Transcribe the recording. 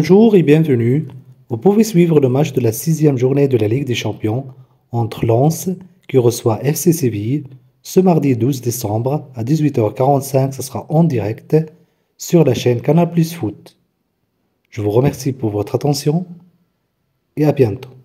Bonjour et bienvenue. Vous pouvez suivre le match de la sixième journée de la Ligue des Champions entre Lens, qui reçoit FC Séville, ce mardi 12 décembre à 18h45. Ce sera en direct sur la chaîne Canal Plus Foot. Je vous remercie pour votre attention et à bientôt.